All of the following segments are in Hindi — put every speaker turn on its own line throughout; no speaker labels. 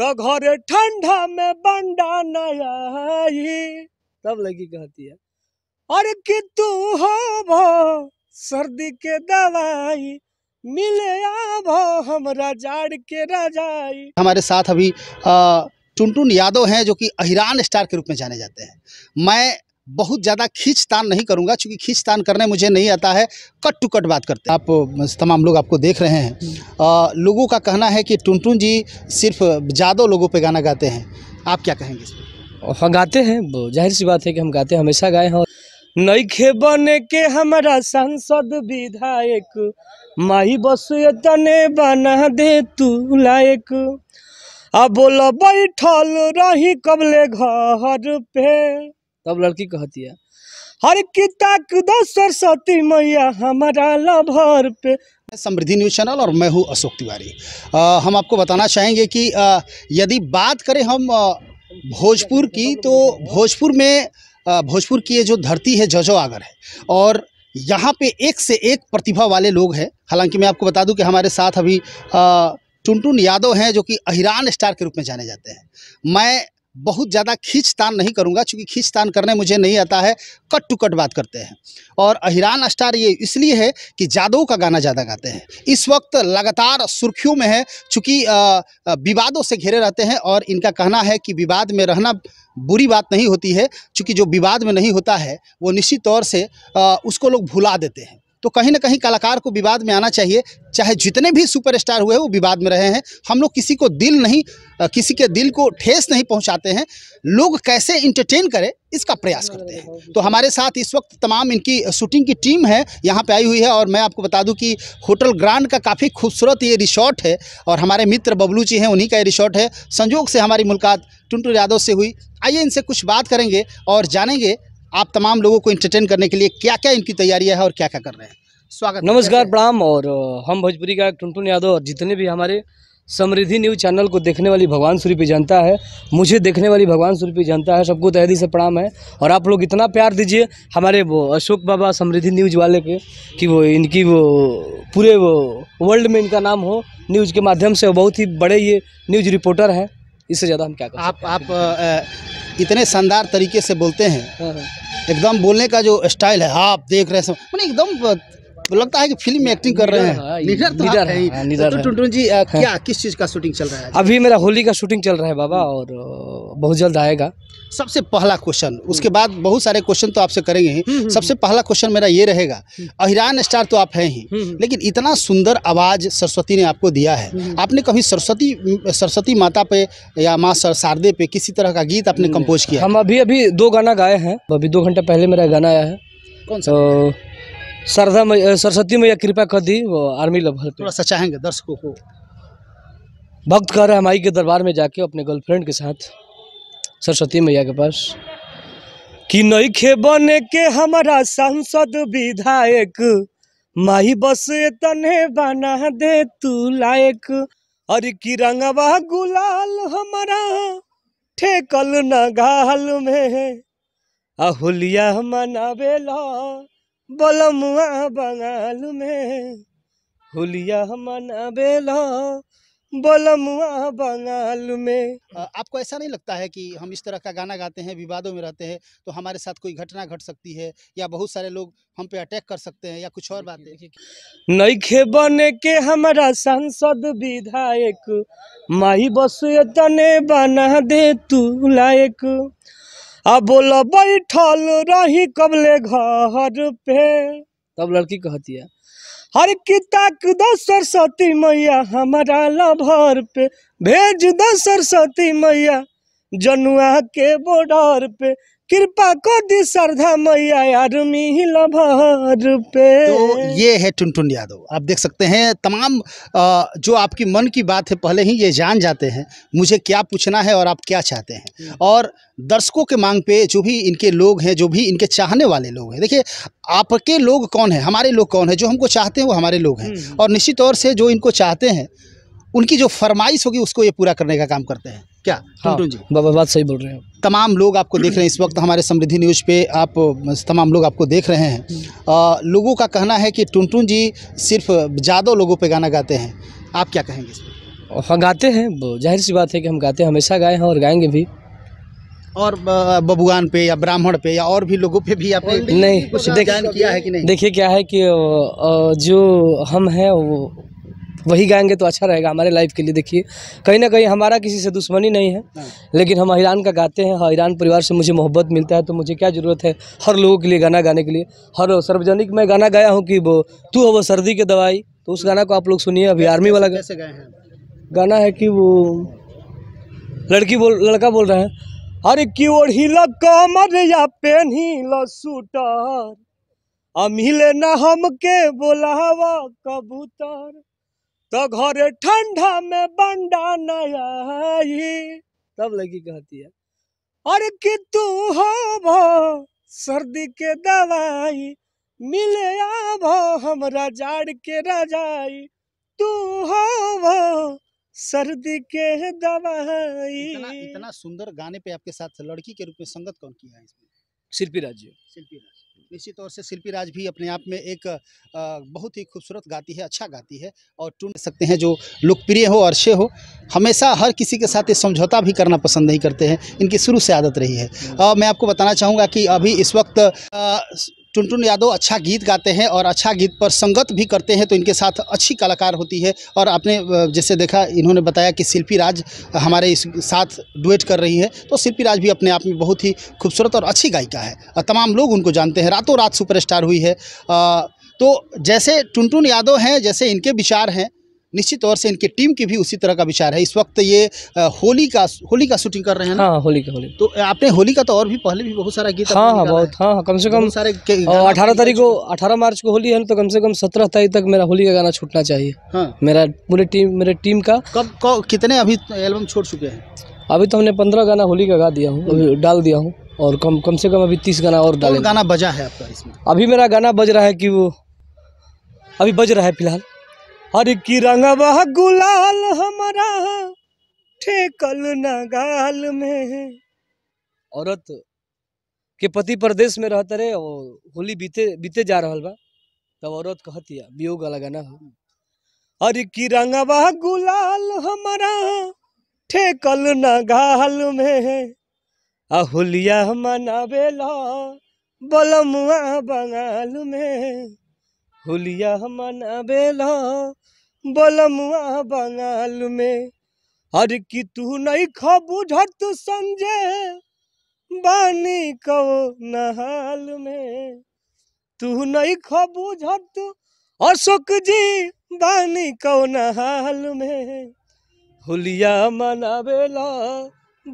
तो घरे ठंडा में बंडा न तब लगी कहती है और कि तू हो भो सर्दी के दवाई मिले आबो हमरा जाड़ के रजाई
हमारे साथ अभी टुनटुन यादव हैं जो कि अहिरान स्टार के रूप में जाने जाते हैं मैं बहुत ज़्यादा खींचतान नहीं करूँगा क्योंकि खींचतान करने मुझे नहीं आता है कट टू कट बात करते आप तमाम लोग आपको देख रहे हैं आ, लोगों का कहना है कि टुनटुन जी सिर्फ ज़्यादा लोगों पे गाना गाते हैं आप क्या कहेंगे हम हाँ, गाते हैं जाहिर सी बात है कि हम
गाते हैं हमेशा गाए हैं नईखे बने के हमारा सांसद विधायक
माही बस तने बना दे तू लायक अब बोलो बैठल रही कबले घर पे तब लड़की
कहती है हर सरस्वती मैया हमारा लभर पे समृद्धि न्यूज़ चैनल और मैं हूँ अशोक तिवारी आ, हम आपको बताना चाहेंगे कि आ, यदि बात करें हम भोजपुर की तो भोजपुर में भोजपुर की ये जो धरती है जजो आगर है और यहाँ पे एक से एक प्रतिभा वाले लोग हैं हालांकि मैं आपको बता दूं कि हमारे साथ अभी टुनटुन यादव हैं जो कि अहिरान स्टार के रूप में जाने जाते हैं मैं बहुत ज़्यादा खींचतान नहीं करूँगा क्योंकि खींचतान करने मुझे नहीं आता है कट टू कट बात करते हैं और अहिरान स्टार ये इसलिए है कि जादव का गाना ज़्यादा गाते हैं इस वक्त लगातार सुर्खियों में है चूँकि विवादों से घिरे रहते हैं और इनका कहना है कि विवाद में रहना बुरी बात नहीं होती है चूँकि जो विवाद में नहीं होता है वो निश्चित तौर से उसको लोग भुला देते हैं तो कहीं ना कहीं कलाकार को विवाद में आना चाहिए चाहे जितने भी सुपरस्टार हुए वो विवाद में रहे हैं हम लोग किसी को दिल नहीं किसी के दिल को ठेस नहीं पहुंचाते हैं लोग कैसे इंटरटेन करें इसका प्रयास करते हैं तो हमारे साथ इस वक्त तमाम इनकी शूटिंग की टीम है यहाँ पे आई हुई है और मैं आपको बता दूं कि होटल ग्रांड का काफ़ी खूबसूरत ये रिसोर्ट है और हमारे मित्र बबलू जी हैं उन्हीं का ये रिसोर्ट है संजोग से हमारी मुलाकात टुनटू यादव से हुई आइए इनसे कुछ बात करेंगे और जानेंगे आप तमाम लोगों को इंटरटेन करने के लिए क्या क्या इनकी तैयारियाँ है और क्या क्या कर रहे हैं स्वागत नमस्कार प्रणाम
और हम भोजपुरी गायक टुनटुन यादव और जितने भी हमारे समृद्धि न्यूज़ चैनल को देखने वाली भगवान सूर्य पी जनता है मुझे देखने वाली भगवान सूर्य पी जनता है सबको तहदी से प्रणाम है और आप लोग इतना प्यार दीजिए हमारे वो अशोक बाबा समृद्धि न्यूज़ वाले पे कि वो इनकी वो पूरे वो वर्ल्ड में इनका नाम हो न्यूज़ के माध्यम से बहुत ही बड़े ये न्यूज़ रिपोर्टर हैं
इससे ज़्यादा हम क्या कर आप आप इतने शानदार तरीके से बोलते हैं हाँ, हाँ। एकदम बोलने का जो स्टाइल है आप देख रहे हैं मैंने मतलब एकदम तो लगता है कि फिल्म में एक्टिंग कर रहे हैं निडर हाँ, तो निडर है हाँ, निडर लीडर तो टुनटुन जी हाँ। क्या किस चीज़ का शूटिंग चल रहा है
अभी मेरा होली का
शूटिंग चल रहा है बाबा और बहुत जल्द आएगा सबसे पहला क्वेश्चन हम्म। उसके बाद बहुत सारे क्वेश्चन तो आपसे करेंगे ही हम्म, हम्म, सबसे पहला क्वेश्चन मेरा ये रहेगा अहिरान स्टार तो आप हैं ही लेकिन इतना सुंदर आवाज़ सरस्वती ने आपको दिया है आपने कभी सरस्वती सरस्वती माता पे या माँ सर शारदे पे किसी तरह का गीत आपने कंपोज
किया हम अभी अभी दो गाना गाए हैं अभी दो घंटा पहले मेरा गाना आया है कौन सा तो सरधा मैया सरस्वती मैया कृपा कर दी वो आर्मी लवर थोड़ा सा चाहेंगे दर्शकों को भक्त कह रहे हैं माई के दरबार में जाके अपने गर्लफ्रेंड के साथ सरस्वती मैया के पास कि नहीं
खे बने के हमारा सांसद विधायक माही बस तने बना दे तू लायक अरे कि रंगवा गुलाल हमारा ठेकल न घाल में आ होलिया मनावे ला बोलो मुआ बंगाल में
होलिया
मनाबेला बोलो मुआ बंगाल में आपको ऐसा नहीं लगता है कि हम इस तरह का गाना गाते हैं विवादों में रहते हैं तो हमारे साथ कोई घटना घट सकती है या बहुत सारे लोग हम पे अटैक कर सकते हैं या कुछ और बात
नहीं
खे बने के हमारा सांसद विधायक माही बस बना दे तू लायक अब बोल बैठल रही कबले घर पे तब लड़की कहती है हर की ताक दो सरस्वती मैया हमारा लभर पे भेज दो सरस्वती मैया जनुआ के बॉर्डर पे कृपा को दी
श्रद्धा मैया यार भर पे तो ये है टुनटुन यादव आप देख सकते हैं तमाम जो आपकी मन की बात है पहले ही ये जान जाते हैं मुझे क्या पूछना है और आप क्या चाहते हैं हम्म। और दर्शकों के मांग पे जो भी इनके लोग हैं जो भी इनके चाहने वाले लोग हैं देखिए आपके लोग कौन है हमारे लोग कौन है जो हमको चाहते हैं वो हमारे लोग हैं हम्म। और निश्चित तौर से जो इनको चाहते हैं उनकी जो फरमाइश होगी उसको ये पूरा करने का काम करते हैं क्या हाँ, जी बाबा बात सही बोल रहे हो तमाम लोग आपको देख रहे हैं इस वक्त हमारे समृद्धि न्यूज़ पे आप तमाम लोग आपको देख रहे हैं आ, लोगों का कहना है कि टुनटुन जी सिर्फ ज़्यादा लोगों पे गाना गाते हैं आप क्या कहेंगे इस हाँ गाते हैं जाहिर सी बात है कि हम गाते हैं हमेशा गाए हैं और गाएंगे भी और बबुआन पे या ब्राह्मण पे या और भी लोगों पे भी आपने नहीं कुछ किया है कि नहीं
देखिए क्या है कि जो हम हैं वो वही गाएंगे तो अच्छा रहेगा हमारे लाइफ के लिए देखिए कहीं ना कहीं हमारा किसी से दुश्मनी नहीं है हाँ। लेकिन हम हिरान का गाते हैं हिरान हाँ, परिवार से मुझे मोहब्बत मिलता है तो मुझे क्या ज़रूरत है हर लोगों के लिए गाना गाने के लिए हर सार्वजनिक मैं गाना गाया हूँ कि वो तू हो वो सर्दी की दवाई तो उस गाना को आप लोग सुनिए अभी आर्मी वाला कैसे
गए हैं
गाना है कि वो लड़की बोल लड़का बोल रहा है अरे की ओढ़िल लमर या पेन्हिल
लूटर अमिले न हमके बोलावा कबूतर तो घरे ठंडा में बंडा नई तब लगी कहती है और कि तू हो भो सर्दी के दवाई मिले आबो हमरा जाड़ के
रजाई तू हो भो सर्दी के दवाई इतना, इतना सुंदर गाने पे आपके साथ लड़की के रूप में संगत कौन किया है इसमें शिल्पी राज्य शिल्पी राज निश्चित तौर से शिल्पी राज भी अपने आप में एक बहुत ही खूबसूरत गाती है अच्छा गाती है और टून सकते हैं जो लोकप्रिय हो और अच्छे हो हमेशा हर किसी के साथ ये समझौता भी करना पसंद नहीं करते हैं इनकी शुरू से आदत रही है आ, हम्म। मैं आपको बताना चाहूँगा कि अभी इस वक्त आ, टुनटुन यादव अच्छा गीत गाते हैं और अच्छा गीत पर संगत भी करते हैं तो इनके साथ अच्छी कलाकार होती है और आपने जैसे देखा इन्होंने बताया कि शिल्पी राज हमारे इस साथ डुएट कर रही है तो शिल्पी राज भी अपने आप में बहुत ही खूबसूरत और अच्छी गायिका है और तमाम लोग उनको जानते हैं रातों रात सुपरस्टार हुई है तो जैसे टुनटुन यादव हैं जैसे इनके विचार हैं निश्चित तौर से इनकी टीम की भी उसी तरह का विचार है इस वक्त ये होली का होली का शूटिंग कर रहे हैं ना हाँ होली का होली तो आपने होली का तो और भी पहले भी बहुत सारा गीत हाँ हाँ बहुत
हाँ, हाँ कम से कम सारे अठारह तारीख को अठारह मार्च को होली है तो कम से कम सत्रह तारीख तक मेरा होली का गाना छूटना चाहिए हाँ। मेरा पूरे टीम मेरे टीम का कब कितने अभी एल्बम छोड़ चुके हैं अभी तो हमने पंद्रह गाना होली का गा दिया हूँ अभी डाल दिया हूँ और कम कम से कम अभी तीस गाना और डाले गाना बजा है आपका इसमें अभी मेरा गाना बज रहा है कि वो अभी बज रहा है फिलहाल हर की रंग वह गुलाल हमारा ठेकल नगाल में औरत के पति परदेश में रहते रहे और होली बीते बीते जा रहा बा तब औरत कहतिया वियोग लगाना हर की रंग वह गुलाल हमारा ठेकल
नगाल में आ होलिया मनावेला बलमुआ बंगाल में हुलिया बेलो बोलमुआ बंगाल में हर की तू नहीं खबू बुझत समझे बानी को नहाल में तू नहीं खबू बुझत अशोक जी बानी को नहाल में होलिया हुलिया मनाबेला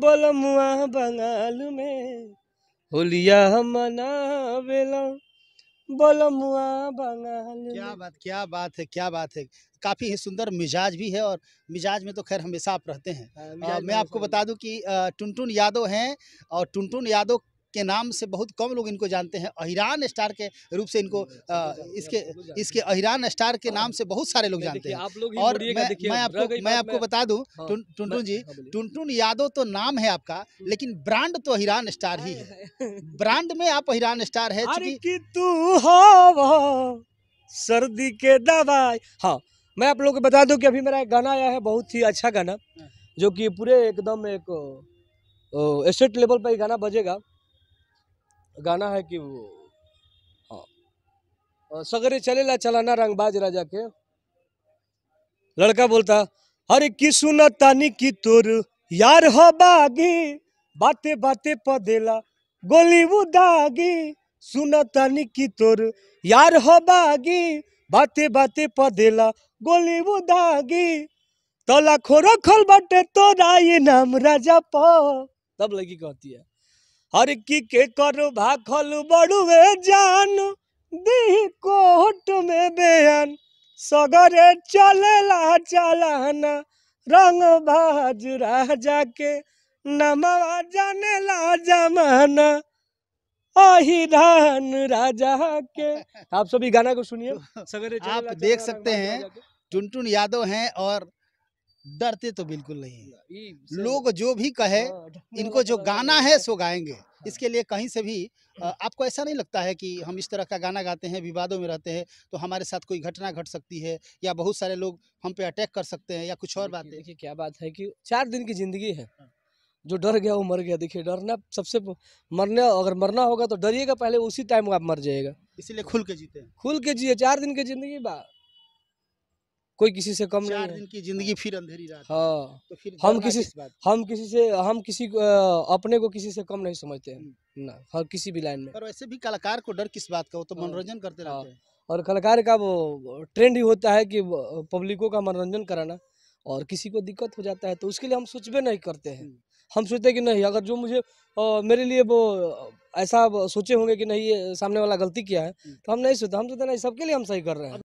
बोलमुआ बंगाल में
होलिया
मनावेला बोलो मुआ बंगाल क्या बात क्या बात है क्या बात है काफ़ी ही सुंदर मिजाज भी है और मिजाज में तो खैर हमेशा आप रहते हैं आ, हाँ, मैं आपको बता दूं कि टुनटुन यादव हैं और टुनटुन यादव के नाम से बहुत कम लोग इनको जानते हैं अहिरान स्टार के रूप से इनको हम्म, इसके इसके अहिरान स्टार के हाँ। नाम से बहुत सारे लोग जानते हैं और मैं, आपको मैं आपको बता दूँ हाँ, हाँ, टुनटुन जी टुनटुन यादव तो नाम है आपका हम्म। लेकिन ब्रांड तो अहिरान स्टार ही है ब्रांड में आप अहिरान स्टार है
सर्दी के दवाई
हाँ मैं आप लोगों को बता दूं कि अभी मेरा एक गाना आया है बहुत ही अच्छा गाना जो कि पूरे एकदम एक एक स्टेट लेवल पर ही गाना बजेगा गाना है कि वो
सगरे
हाँ। सगरे चलेला चलाना रंगबाज राजा के
लड़का बोलता अरे की सुना तानी की तोर यार हो बागी बाते बाते पदेला गोली दागी सुना तानी की तोर यार हो बागी बाते बाते पदेला गोली दागी तला खोरो खोल बटे तो राय नाम राजा पो
तब लगी कहती है
हर की के कर भाखल बड़ुए जान दी कोट में बेहन सगरे चले ला चलाना रंग भाज राजा के नमा जाने ला जमाना अही
राजा के आप सभी गाना को सुनिए आप देख सकते हैं टुनटुन यादव हैं और डरते तो बिल्कुल
नहीं
लोग जो भी कहे हाँ, इनको जो गाना है सो गाएंगे हाँ। इसके लिए कहीं से भी हाँ। आपको ऐसा नहीं लगता है कि हम इस तरह का गाना गाते हैं विवादों में रहते हैं तो हमारे साथ कोई घटना घट सकती है या बहुत सारे लोग हम पे अटैक कर सकते हैं या कुछ और बात देखिए क्या बात है कि चार दिन की जिंदगी है
जो डर गया वो मर गया देखिए डरना सबसे मरने अगर मरना होगा तो डरिएगा पहले उसी टाइम आप मर जाएगा
इसीलिए खुल के जीते
खुल के जिए चार दिन की जिंदगी बा कोई किसी से कम नहीं दिन
की जिंदगी फिर अंधेरी रात हाँ तो फिर हम किसी
हम किसी से हम किसी को अपने को किसी से कम नहीं समझते हैं हम्म। ना हर किसी भी लाइन में और वैसे भी कलाकार को डर किस बात का वो तो हाँ। मनोरंजन करते हाँ। रहते हैं और कलाकार का वो ट्रेंड ही होता है कि पब्लिकों का मनोरंजन कराना और किसी को दिक्कत हो जाता है तो उसके लिए हम सोचबे नहीं करते हैं हम्म। हम सोचते कि नहीं अगर जो मुझे आ, मेरे लिए वो ऐसा सोचे होंगे कि नहीं ये सामने वाला गलती किया है हम्म। तो हम नहीं सोचते हम सोचते नहीं सबके लिए हम सही कर रहे हैं